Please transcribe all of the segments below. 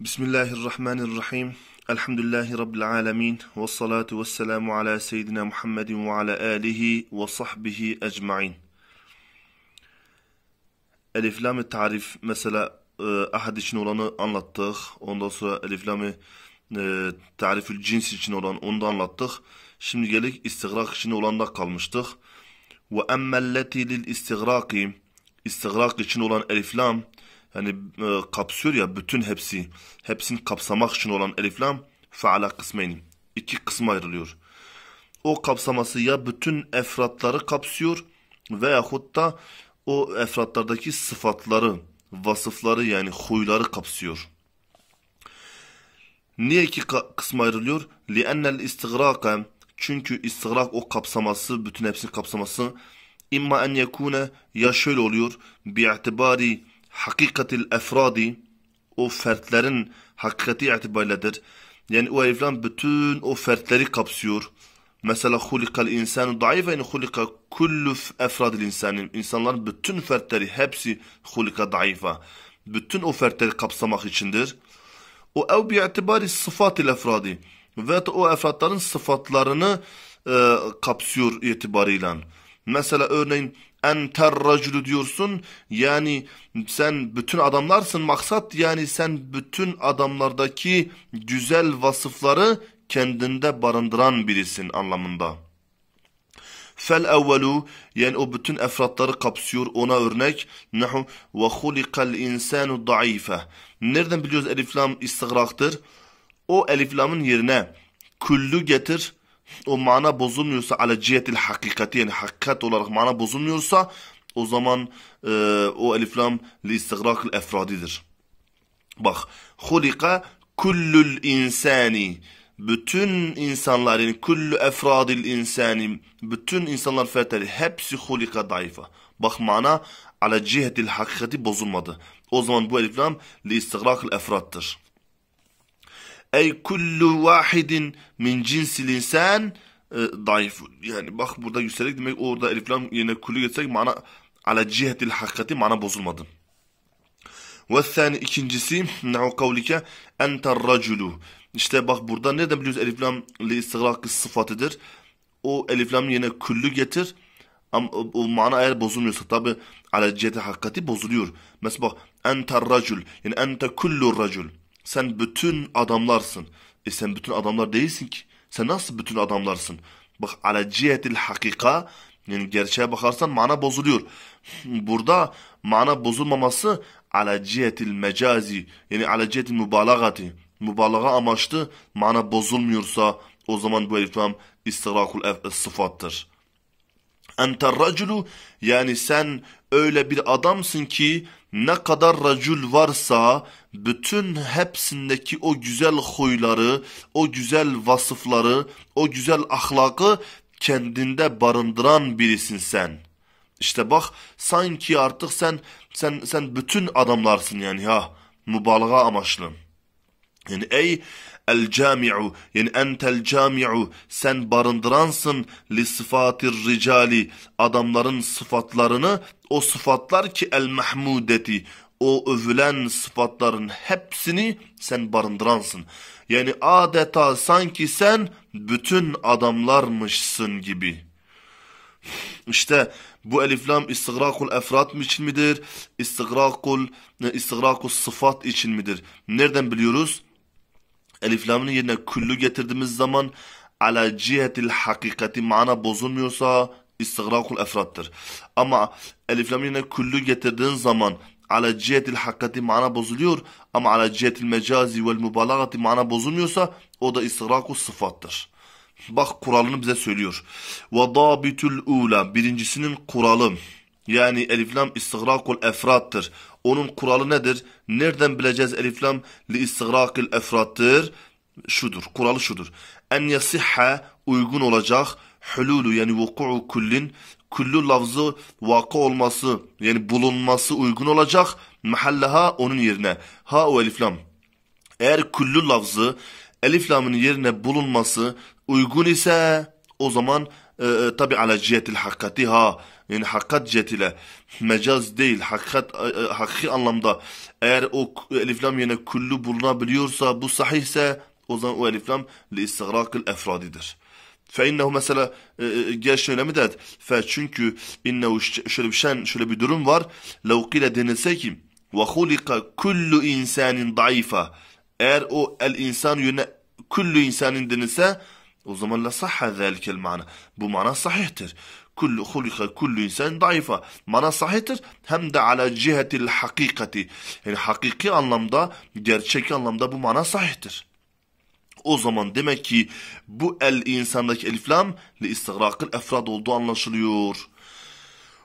بسم الله الرحمن الرحيم الحمد لله رب العالمين والصلاة والسلام على سيدنا محمد وعلى آله وصحبه أجمعين ألف لام التعريف مثلا أحد شنورانı أنلطخ ondan sonra ألف لام تعريف الجنس شنوران onu da anlattık şimdi gelik istigrak için olanda kalmıştık وأما التي للاستغراق استغراق için olan ألف لام Yani e, kapsıyor ya bütün hepsi. Hepsini kapsamak için olan eliflam faala kısmeyni. İki kısma ayrılıyor. O kapsaması ya bütün efratları kapsıyor veyahut da o efratlardaki sıfatları, vasıfları yani huyları kapsıyor. Niye iki kısma ayrılıyor? لِأَنَّ الْاِسْتِغْرَاقَ Çünkü istigrak o kapsaması, bütün hepsini kapsaması imma en yekune ya şöyle oluyor bi'tibari hakikatil efradi o fertlerin hakikati itibariledir. Yani o evlam bütün o fertleri kapsıyor. Mesela hulikal insanu daifen hulika kullu efradil insanin. İnsanların bütün fertleri hepsi hulika daifa. Bütün o fertleri kapsamak içindir. O ev bi itibari sıfatil efradi. Ve o efratların sıfatlarını e, kapsıyor itibarıyla. Mesela örneğin enter racülü diyorsun. Yani sen bütün adamlarsın. Maksat yani sen bütün adamlardaki güzel vasıfları kendinde barındıran birisin anlamında. Fel evvelu yani o bütün efratları kapsıyor ona örnek. Nahu ve hulikal insanu daife. Nereden biliyoruz eliflam lam istigraktır? O eliflamın yerine küllü getir o mana bozulmuyorsa ala cihetil hakikati yani hakikat olarak mana bozulmuyorsa o zaman e, o elif lam li istigrakil efradidir. Bak hulika kullul insani bütün insanlar yani kullu efradil insani bütün insanlar fertleri hepsi hulika dayfa. Bak mana ala cihetil hakikati bozulmadı. O zaman bu elif lam li istigrakil efrattır. Ey kullu vahidin min cinsil insan e, zayıf. Yani bak burada yükselerek demek orada eliflam yerine kullu getirsek mana ala cihetil hakikati mana bozulmadı. Ve sani ikincisi ne'u kavlike enter raculu. İşte bak burada nereden biliyoruz eliflam li istigraki sıfatıdır. O eliflam yerine kullu getir. Ama o, o mana eğer bozulmuyorsa tabi ala ciheti hakikati bozuluyor. Mesela bak enter racul yani ente kullu racul. Sen bütün adamlarsın. E sen bütün adamlar değilsin ki. Sen nasıl bütün adamlarsın? Bak ala cihetil hakika yani gerçeğe bakarsan mana bozuluyor. Burada mana bozulmaması ala cihetil mecazi yani ala cihetil mübalagati mübalağa amaçlı mana bozulmuyorsa o zaman bu ifham istirakul e, sıfattır. Enter raculu yani sen öyle bir adamsın ki ne kadar racul varsa bütün hepsindeki o güzel huyları, o güzel vasıfları, o güzel ahlakı kendinde barındıran birisin sen. İşte bak sanki artık sen sen sen bütün adamlarsın yani ha mübalağa amaçlı. Yani ey El cami'u yani entel cami'u sen barındıransın li sıfatir ricali adamların sıfatlarını o sıfatlar ki el mahmudeti o övülen sıfatların hepsini sen barındıransın. Yani adeta sanki sen bütün adamlarmışsın gibi. İşte bu eliflam istigrakul efrat için midir? İstigrakul, e, istigrakul sıfat için midir? Nereden biliyoruz? eliflamının yerine küllü getirdiğimiz zaman ala cihetil hakikati mana bozulmuyorsa istigrakul efrattır. Ama eliflamın yerine küllü getirdiğin zaman ala cihetil hakikati mana bozuluyor ama ala cihetil mecazi vel mübalagati mana bozulmuyorsa o da istigrakul sıfattır. Bak kuralını bize söylüyor. Ve dabitül ula birincisinin kuralı yani eliflam istigrakul efrattır. Onun kuralı nedir? Nereden bileceğiz eliflam li istigrakil efrattır? Şudur, kuralı şudur. En yasihha uygun olacak hululu yani vuku'u kullin kullu lafzı vaka olması yani bulunması uygun olacak mahallaha onun yerine ha o eliflam. Eğer kullu lafzı eliflamın yerine bulunması uygun ise o zaman e, e tabi ala cihetil hakkati ha yani hakikat cetiyle mecaz değil hakikat e, e, hakiki anlamda eğer o e, eliflam yerine kullu bulunabiliyorsa bu sahihse o zaman o eliflam li istigrakil efradidir. Fe innehu mesela e, e gel şöyle mi der? Fe çünkü innehu şöyle bir şey şöyle bir durum var. Levkile denilse ki ve hulika kullu insanin zayıfa. Eğer o el insan yöne kullu insanin denilse o zaman la sahha zelikel mana. Bu mana sahihtir kullu hulika kullu insan daifa. Mana sahiptir. hem de ala cihetil hakikati. Yani hakiki anlamda, gerçek anlamda bu mana sahiptir. O zaman demek ki bu el insandaki eliflam li istigrakil efrad olduğu anlaşılıyor.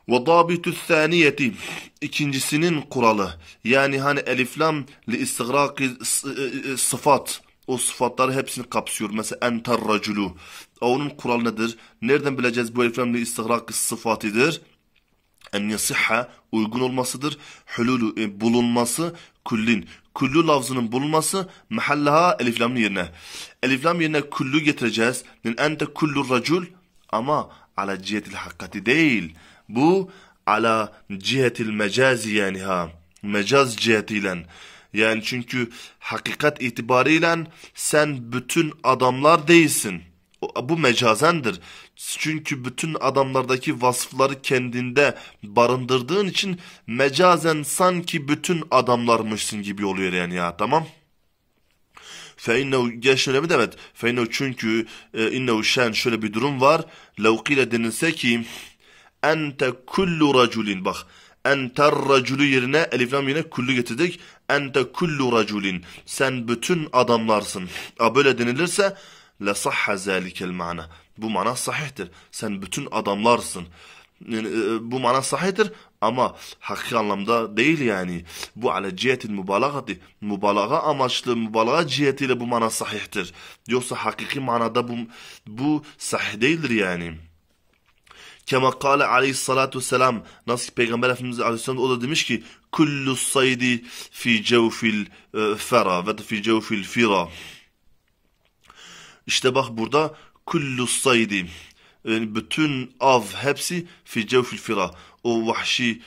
Ve dabitü saniyeti ikincisinin kuralı yani hani eliflam li istigraki e, e, e, sıfat o sıfatları hepsini kapsıyor. Mesela enter raculu. Onun kural nedir? Nereden bileceğiz bu efendim istihrak sıfatıdır? En yasiha uygun olmasıdır. Hululu e, bulunması kullin. Küllü lafzının bulunması mehallaha eliflamın yerine. Eliflam yerine küllü getireceğiz. Nin ente kullu racul ama ala cihetil hakkati değil. Bu ala cihetil mecazi yani ha. Mecaz cihetiyle. Yani çünkü hakikat itibariyle sen bütün adamlar değilsin. Bu mecazendir. Çünkü bütün adamlardaki vasıfları kendinde barındırdığın için mecazen sanki bütün adamlarmışsın gibi oluyor yani ya tamam. فَاِنَّهُ Geçin öyle mi? Evet. فَاِنَّهُ çünkü e, innehu şen şöyle bir durum var. لَوْ قِيلَ denilse ki ente kullu raculin bak enter raculu yerine elif lam yerine kullu getirdik ente kullu raculin sen bütün adamlarsın. A böyle denilirse la sahha zalikel mana. Bu mana sahihtir. Sen bütün adamlarsın. E, e, bu mana sahihtir ama hakiki anlamda değil yani. Bu ala cihetil mübalağati. Mübalağa amaçlı, mübalağa cihetiyle bu mana sahihtir. Yoksa hakiki manada bu, bu sahih değildir yani. Kema kâle aleyhissalâtu vesselâm. Nasıl ki Peygamber Efendimiz aleyhissalâm o da demiş ki Kullu saydi fi cevfil e, fera ve fi cevfil fira. İşte bak burada kullu saydi. Yani bütün av hepsi fi cevfil fira. O vahşi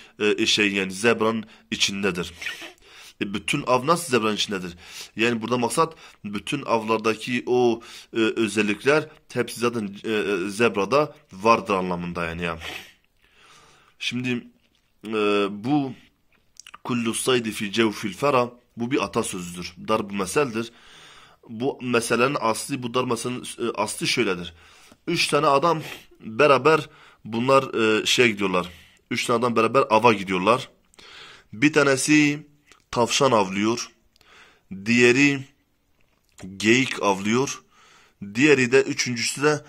şey yani zebranın içindedir. E, bütün av nasıl zebranın içindedir? Yani burada maksat bütün avlardaki o e, özellikler hepsi zaten e, e, zebrada vardır anlamında yani ya. Şimdi e, bu kullu saydi fi cevfil fera bu bir atasözüdür. Dar bu meseldir. Bu meselenin aslı bu dar meselenin e, aslı şöyledir. Üç tane adam beraber bunlar e, şeye gidiyorlar. Üç tane adam beraber ava gidiyorlar. Bir tanesi tavşan avlıyor. Diğeri geyik avlıyor. Diğeri de üçüncüsü de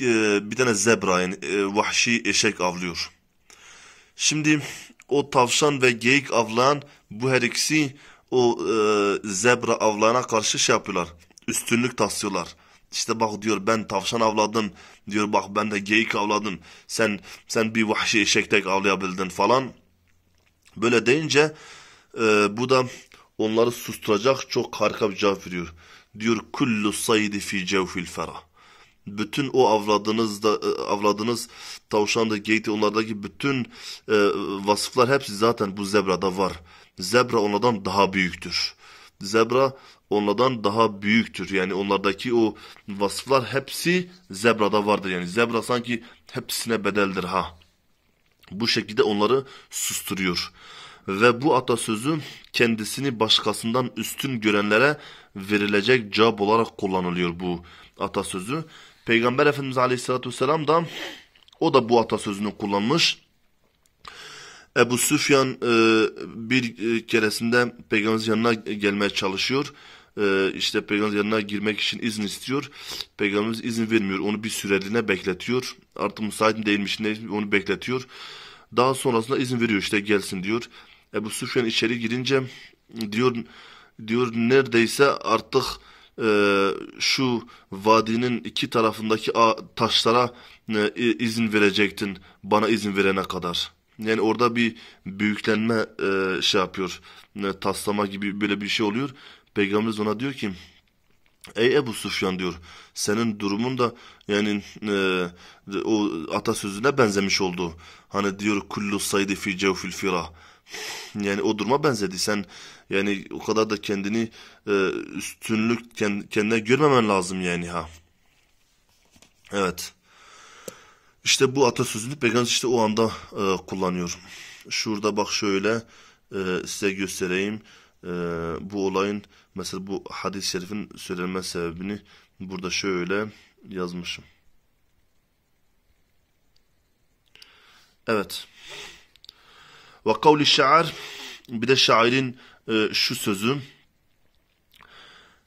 e, bir tane zebra yani e, vahşi eşek avlıyor. Şimdi o tavşan ve geyik avlayan bu her ikisi o e, zebra avlayana karşı şey yapıyorlar. Üstünlük taslıyorlar. İşte bak diyor ben tavşan avladım. Diyor bak ben de geyik avladım. Sen sen bir vahşi eşek tek avlayabildin falan. Böyle deyince ee, bu da onları susturacak çok harika bir cevap veriyor. Diyor kullu saydi fi cevfil fera. Bütün o avladınız, da e, avladığınız tavşan da geydi onlardaki bütün e, vasıflar hepsi zaten bu zebrada var. Zebra onlardan daha büyüktür. Zebra onlardan daha büyüktür. Yani onlardaki o vasıflar hepsi zebrada vardır. Yani zebra sanki hepsine bedeldir ha. Bu şekilde onları susturuyor ve bu atasözü kendisini başkasından üstün görenlere verilecek cevap olarak kullanılıyor bu atasözü. Peygamber Efendimiz Aleyhisselatü Vesselam da o da bu atasözünü kullanmış. Ebu Süfyan e, bir e, keresinde Peygamber'in yanına gelmeye çalışıyor. E, işte Peygamber'in yanına girmek için izin istiyor. Peygamberimiz izin vermiyor. Onu bir süreliğine bekletiyor. Artık müsait mi değilmiş onu bekletiyor. Daha sonrasında izin veriyor işte gelsin diyor. Ebu Sufyan içeri girince diyor diyor neredeyse artık e, şu vadinin iki tarafındaki taşlara e, izin verecektin bana izin verene kadar. Yani orada bir büyüklenme e, şey yapıyor. E, taslama gibi böyle bir şey oluyor. Peygamberimiz ona diyor ki Ey Ebu Sufyan diyor senin durumun da yani e, o atasözüne benzemiş oldu. Hani diyor kullu saydı fi cevfil firah yani o duruma benzedi. Sen yani o kadar da kendini e, üstünlük kendine görmemen lazım yani ha. Evet. İşte bu atasözünü Peygamber işte o anda e, kullanıyor. Şurada bak şöyle e, size göstereyim. E, bu olayın mesela bu hadis-i şerifin söylenme sebebini burada şöyle yazmışım. Evet. Ve kavli şair bir de şairin e, şu sözü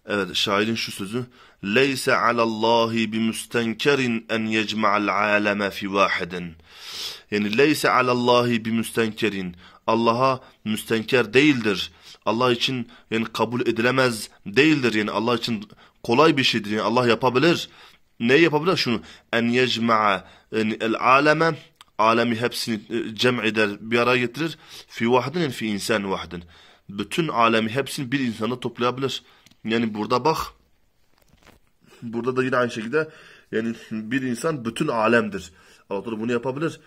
Evet şairin şu sözü Leyse alallahi bi müstenkerin en yecma'al aleme fi vahidin Yani leyse alallahi bi müstenkerin Allah'a müstenker değildir. Allah için yani kabul edilemez değildir. Yani Allah için kolay bir şeydir. Yani Allah yapabilir. Ne yapabilir şunu? En yecma'a el aleme alemi hepsini e, cem eder, bir araya getirir. Fi vahdinin fi insan vahdin. Bütün alemi hepsini bir insana toplayabilir. Yani burada bak. Burada da yine aynı şekilde yani bir insan bütün alemdir. Allah bunu yapabilir.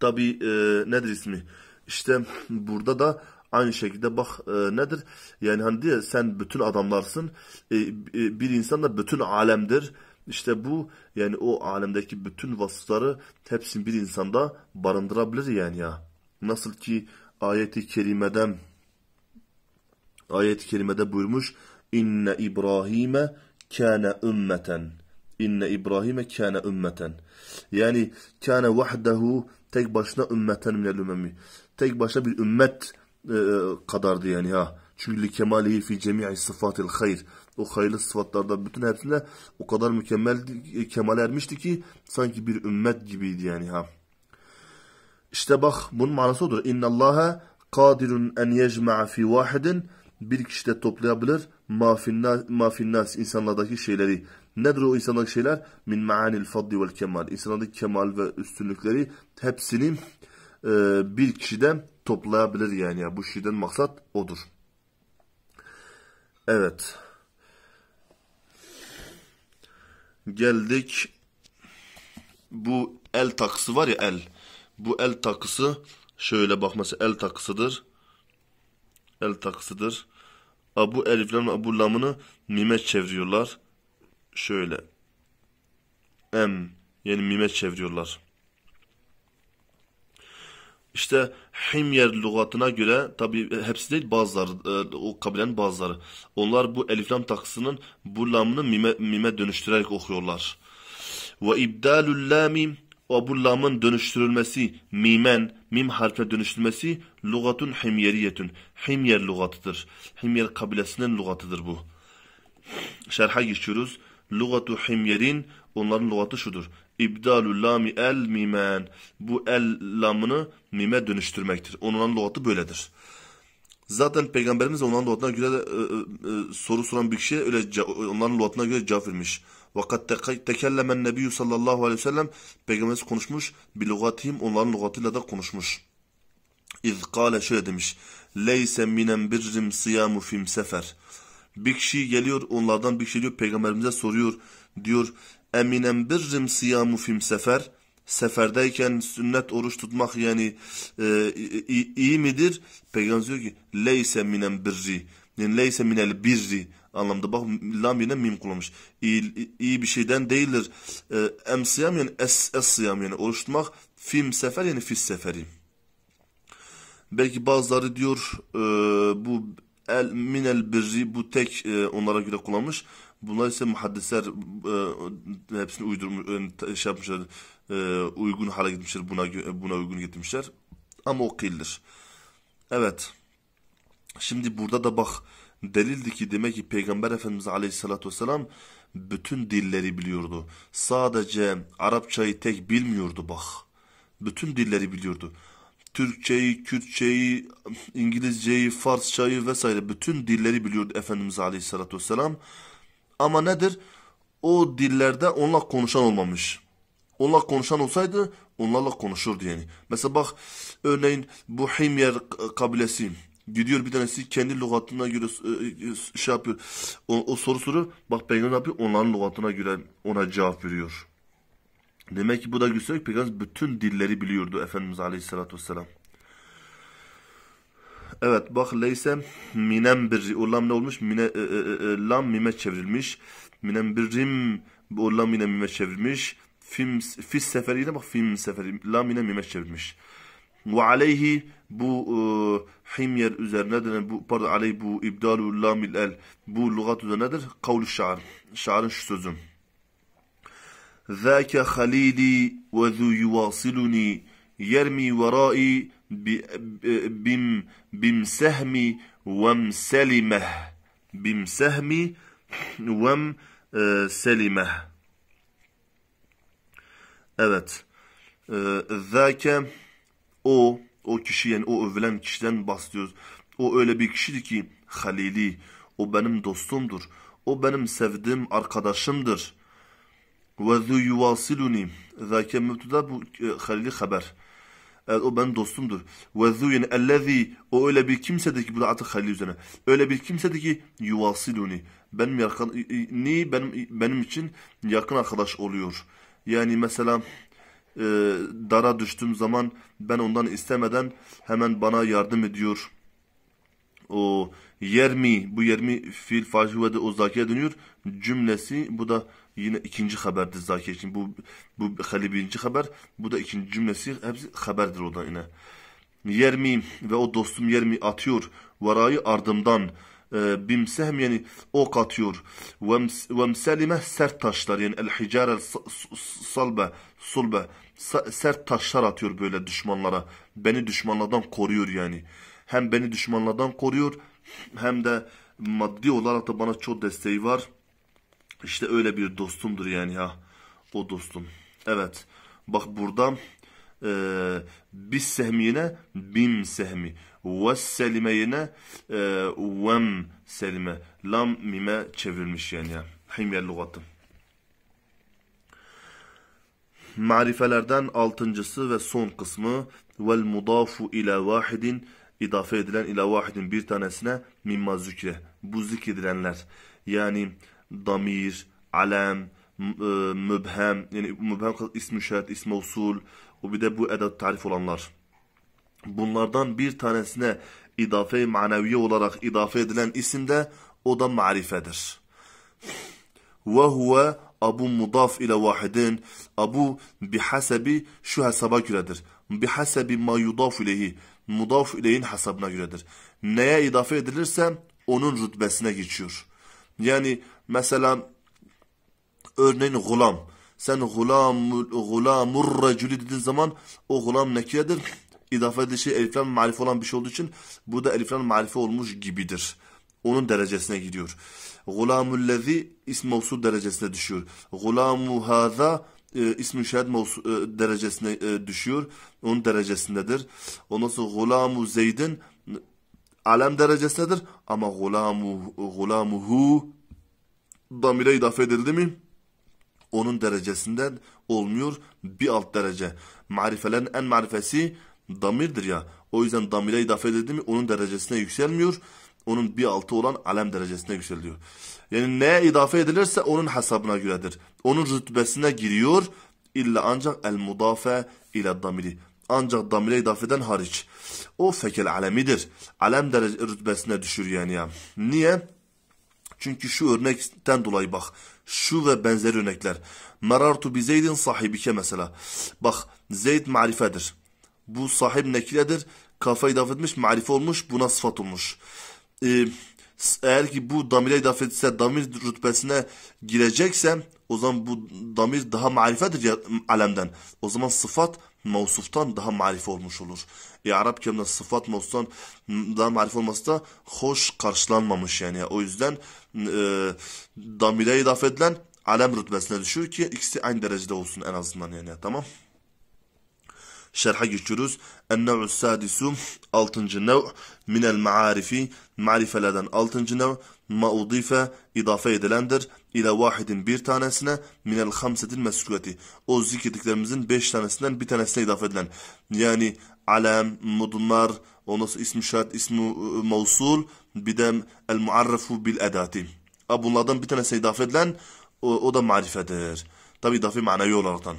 Tabi e, nedir ismi? İşte burada da aynı şekilde bak e, nedir? Yani hani diye sen bütün adamlarsın. E, e, bir insan da bütün alemdir. İşte bu yani o alemdeki bütün vasıfları hepsini bir insanda barındırabilir yani ya. Nasıl ki ayeti kerimeden ayet-i kerimede buyurmuş inne İbrahim'e kâne ümmeten inne İbrahim'e kâne ümmeten yani kâne vahdehu tek başına ümmeten minel ümmemi tek başına bir ümmet e, e, kadardı yani ha çünkü li kemalihi fi cemi'i sıfatil hayr o hayırlı sıfatlardan bütün hepsinde o kadar mükemmel e, kemal ermişti ki sanki bir ümmet gibiydi yani ha. İşte bak bunun manası odur. İnna Allaha kadirun en yecma'a fi vahidin bir kişide toplayabilir mafinnas, mafinnas insanlardaki şeyleri. Nedir o insanlardaki şeyler? Min ma'anil fadli vel kemal. İnsanlardaki kemal ve üstünlükleri hepsini e, bir kişide toplayabilir yani. Bu şeyden maksat odur. Evet. Geldik. Bu el takısı var ya el. Bu el takısı şöyle bak mesela el takısıdır. El takısıdır. Bu eliflerin abu lamını mime çeviriyorlar. Şöyle. M yani mime çeviriyorlar. İşte Himyer lügatına göre tabi e, hepsi değil bazıları e, o kabilenin bazıları. Onlar bu eliflam taksının bu lamını mime, mime dönüştürerek okuyorlar. Ve ibdalul lami ve bu lamın dönüştürülmesi mimen mim harfine dönüştürülmesi lügatun himyeriyetun. Himyer lügatıdır. Himyer kabilesinin lügatıdır bu. Şerha geçiyoruz. Lügatu himyerin onların lügatı şudur. İbdalü lami el mimen. Bu el lamını mime dönüştürmektir. Onun lügatı böyledir. Zaten peygamberimiz onların lügatına göre de, e, e, e, soru soran bir kişiye öyle onların lügatına göre cevap vermiş. Vakat tekellemen nebiyyü sallallahu aleyhi ve sellem peygamberimiz konuşmuş. Bir lügatihim onların lügatıyla da konuşmuş. İz kale şöyle demiş. Leyse minen birrim siyamu fim sefer. Bir kişi geliyor onlardan bir kişi geliyor peygamberimize soruyor. Diyor eminen birrim siyamu fim sefer. Seferdeyken sünnet oruç tutmak yani e, iyi, iyi midir? Peygamber diyor ki leyse minen birri. Yani leyse minel birri anlamda bak lam yine mim kullanmış. İyi, iyi bir şeyden değildir. E, em siyam yani es, es siyam yani oruç tutmak fim sefer yani fis seferi. Belki bazıları diyor e, bu el minel birri bu tek e, onlara göre kullanmış. Bunlar ise muhaddisler e, e hepsini uydurmuş, e, şey yapmışlar, e, uygun hale getirmişler, buna, buna uygun getirmişler. Ama o kıyıldır. Evet. Şimdi burada da bak delildi ki demek ki Peygamber Efendimiz Aleyhisselatü Vesselam bütün dilleri biliyordu. Sadece Arapçayı tek bilmiyordu bak. Bütün dilleri biliyordu. Türkçeyi, Kürtçeyi, İngilizceyi, Farsçayı vesaire bütün dilleri biliyordu Efendimiz Aleyhisselatü Vesselam. Ama nedir? O dillerde onunla konuşan olmamış. Onunla konuşan olsaydı onlarla konuşurdu yani. Mesela bak örneğin bu himyar kabilesi gidiyor bir tanesi kendi lügatına göre e, e, şey yapıyor. O, o soru soruyor. Bak peygamber yapıyor onların lügatına göre ona cevap veriyor. Demek ki bu da gösteriyor ki peygamber bütün dilleri biliyordu Efendimiz Aleyhisselatü Vesselam. Evet bak leyse minem birri. O lam ne olmuş? Mine, e, e, e, e lam mime çevrilmiş. Minem birrim. bu lam yine mime çevrilmiş. Fim, fis seferiyle bak fim seferi. Lam yine mime çevrilmiş. Ve aleyhi bu e, himyer üzerinedir. Bu, pardon aleyh bu ibdalu lamil el. Bu lügat üzerinedir. Kavlu şair. Şairin şu sözü. ذاك خليلي وذو يواصلني yermi verai e, bim bim sehmi vem selimeh bim sehmi vem e, selimeh evet e, zâke o o kişi yani o övülen kişiden bahsediyoruz o öyle bir kişidir ki halili o benim dostumdur o benim sevdiğim arkadaşımdır ve zü yuvasiluni zâke mübtüda bu halili haber Evet, o benim dostumdur. Ve zuyen ellezî o öyle bir kimsedir ki bu da artık halil üzerine. Öyle bir kimsedir ki yuvasiluni. Benim yakın ni benim benim için yakın arkadaş oluyor. Yani mesela e, dara düştüğüm zaman ben ondan istemeden hemen bana yardım ediyor. O yermi bu yermi fiil facive de dönüyor. Cümlesi bu da yine ikinci xəbərdir Zakirkin. Bu bu xəli birinci haber bu da ikinci cümlesi hepsi xəbərdir odan yine. Yer miyim ve o dostum yer mi atıyor varayı ardımdan e, bimsehem yani ok atıyor ve mselime sert taşlar yani el hicare salbe sulbe sert taşlar atıyor böyle düşmanlara beni düşmanlardan koruyor yani hem beni düşmanlardan koruyor hem de maddi olarak da bana çok desteği var işte öyle bir dostumdur yani ya. O dostum. Evet. Bak burada e, bis sehmiyine bim sehmi. Ve selimeyine e, vem selime. Lam mime çevrilmiş yani ya. Himyer lugatın. Marifelerden altıncısı ve son kısmı vel mudafu ila vahidin idafe edilen ila vahidin bir tanesine mimma zükre. Bu zikredilenler. Yani damir, alem, e, mübhem yani mübhem ismi şart, ismi usul o bir de bu edat tarif olanlar. Bunlardan bir tanesine idafe-i maneviye olarak idafe edilen isim de o da marifedir. Ve huve abu mudaf ile vahidin abu bihasebi şu hesaba göredir. Bihasebi ma yudaf ilehi mudaf ileyin hesabına göredir. Neye idafe edilirse onun rütbesine geçiyor. Yani Mesela örneğin gulam. Sen gulam, gulamur recülü dediğin zaman o gulam nekiyedir? İdafe edilişi şey, eliflen marifi olan bir şey olduğu için bu da eliflen marifi olmuş gibidir. Onun derecesine gidiyor. Gulamullezi ism mevsul derecesine düşüyor. Gulamu haza e, ismi şehad e, derecesine e, düşüyor. Onun derecesindedir. Ondan sonra gulamu zeydin alem derecesindedir ama gulamu gulamuhu damire idafe edildi mi onun derecesinden olmuyor bir alt derece. Marifelerin en marifesi damirdir ya. O yüzden damire idafe edildi mi onun derecesine yükselmiyor. Onun bir altı olan alem derecesine yükseliyor. Yani neye idafe edilirse onun hesabına göredir. Onun rütbesine giriyor. İlla ancak el mudafe ile damiri. Ancak damire idafeden hariç. O fekel alemidir. Alem derece rütbesine düşür yani ya. Niye? Çünkü şu örnekten dolayı bak. Şu ve benzeri örnekler. Merartu bi Zeyd'in sahibike mesela. Bak Zeyd marifedir. Bu sahip nekiledir. Kafa idaf etmiş, marife olmuş, buna sıfat olmuş. Ee, eğer ki bu damire idaf etse damir rütbesine girecekse o zaman bu damir daha marifedir ya, alemden. O zaman sıfat mevsuftan daha marif olmuş olur. İ'rab e, sıfat mevsuftan daha marif olması da hoş karşılanmamış yani. O yüzden e, damire idafe edilen alem rütbesine düşür ki ikisi aynı derecede olsun en azından yani tamam. Şerha geçiyoruz. En-nev'ü sadisu 6. nev minel maarifi marifelerden 6. nev maudife idafe edilendir ila vahidin bir tanesine minel hamsetil meskûreti. O zikrediklerimizin beş tanesinden bir tanesine idafe edilen. Yani alem, mudmar, ondan ismi şart, ismi e, mevsul, bir de el muarrefu bil edati. Bunlardan bir tanesine idafe edilen o, o da marifedir. Tabi idafi manevi olaraktan.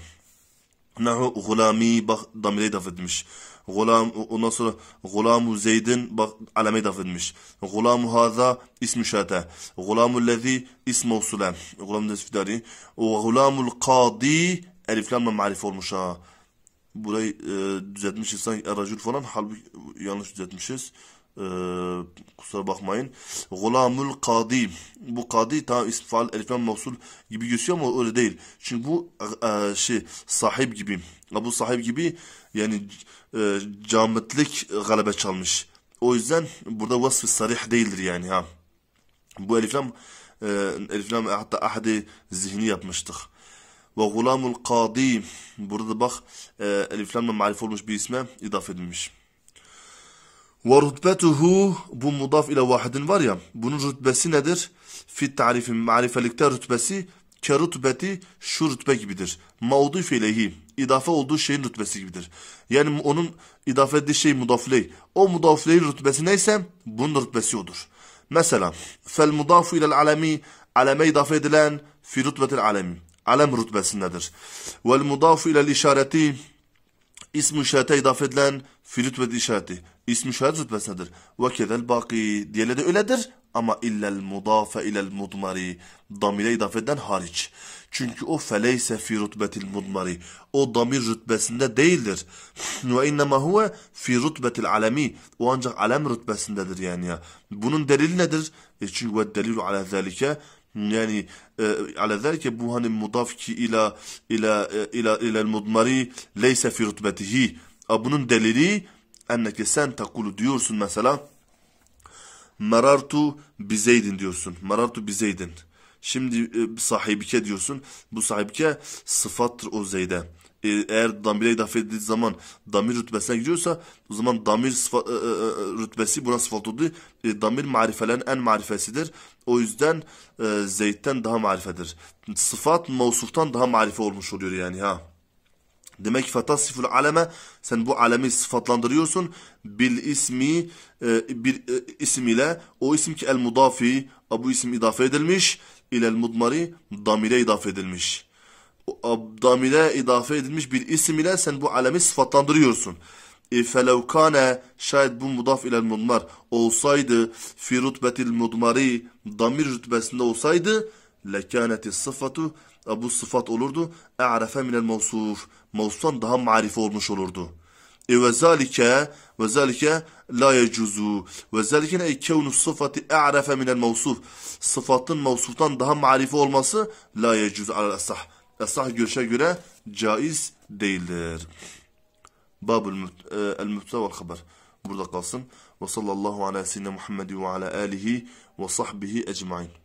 Nahu gulami bak damire idafe etmiş. Gulam ondan sonra Gulamu Zeyd'in bak alamet affedilmiş. Gulamu haza ismi şate. Gulamu lezi ismi usule. Gulamu lezi fidari. Gulamul kadi eliflamla marif olmuş ha. Burayı e, düzeltmişiz sanki eracül falan halbuki yanlış düzeltmişiz e, kusura bakmayın. Gulamul Kadi. Bu Kadi tam isim faal eliflen mevsul gibi gözüküyor ama öyle değil. Çünkü bu e, şey sahip gibi. Bu sahip gibi yani e, camitlik galebe çalmış. O yüzden burada vasfı sarih değildir yani ha. Bu eliflam e, eliflam e, hatta ahadi zihni yapmıştık. Ve gulamul kadi. Burada bak e, eliflamla marif olmuş bir isme idaf edilmiş. Ve rütbetuhu bu mudaf ile vahidin var ya bunun rütbesi nedir? Fit tarifin marifelikte rütbesi ke rütbeti şu rütbe gibidir. Mağduf ileyhi idafe olduğu şeyin rütbesi gibidir. Yani onun idafe ettiği şey mudafley. O mudafleyin rütbesi neyse bunun rütbesi odur. Mesela fel mudafu ile alemi aleme idafe edilen fi rütbetil alemi. Alem rütbesindedir. Vel mudafu ile işareti ismi şahate idaf edilen fi rütbeti işareti. İsmi şahat rütbesindedir. Ve kedel baki diğerleri de öyledir. Ama illel mudafe ilel mudmari. Damire idaf edilen hariç. Çünkü o feleyse fi rütbetil mudmari. O damir rütbesinde değildir. Ve innema huve fi rütbetil alemi. O ancak alem rütbesindedir yani ya. Bunun delili nedir? E çünkü ve delilu ala zelike yani e, ala ذلك bu hani mudaf ki ila ila e, ila ila mudmari leysa fi rutbetihi. Bunun delili enneke sen takulu diyorsun mesela merartu bizeydin diyorsun. Merartu bizeydin. Şimdi e, sahibike diyorsun. Bu sahibike sıfattır o zeyde. Ee, eğer damire idaf edildiği zaman damir rütbesine gidiyorsa o zaman damir sıfa, e, e, e rütbesi buna sıfat oldu. E, damir marifelerin en marifesidir. O yüzden e, zeytten daha marifedir. Sıfat mausuftan daha marife olmuş oluyor yani ha. Demek ki fetasiful aleme sen bu alemi sıfatlandırıyorsun bil ismi e, bir e, isim ile o isim ki el mudafi bu isim idafe edilmiş ile el mudmari damire idafe edilmiş bu abdamine idafe edilmiş bir isim ile sen bu alemi sıfatlandırıyorsun. E, felevkane şayet bu mudaf ile mudmar olsaydı fi rütbetil mudmari damir rütbesinde olsaydı lekaneti sıfatu e, bu sıfat olurdu e'refe minel mevsuf mevsuftan daha marife olmuş olurdu. E ve zalike ve zalike la yecuzu ve zalike ne kevnu sıfatı e'refe minel mevsuf sıfatın mevsuftan daha marife olması la yecuz alel sah esah görüşe göre caiz değildir. Babul el müfte vel haber. Burada kalsın. Ve sallallahu ala sinne Muhammed ve ala alihi ve sahbihi ecmain.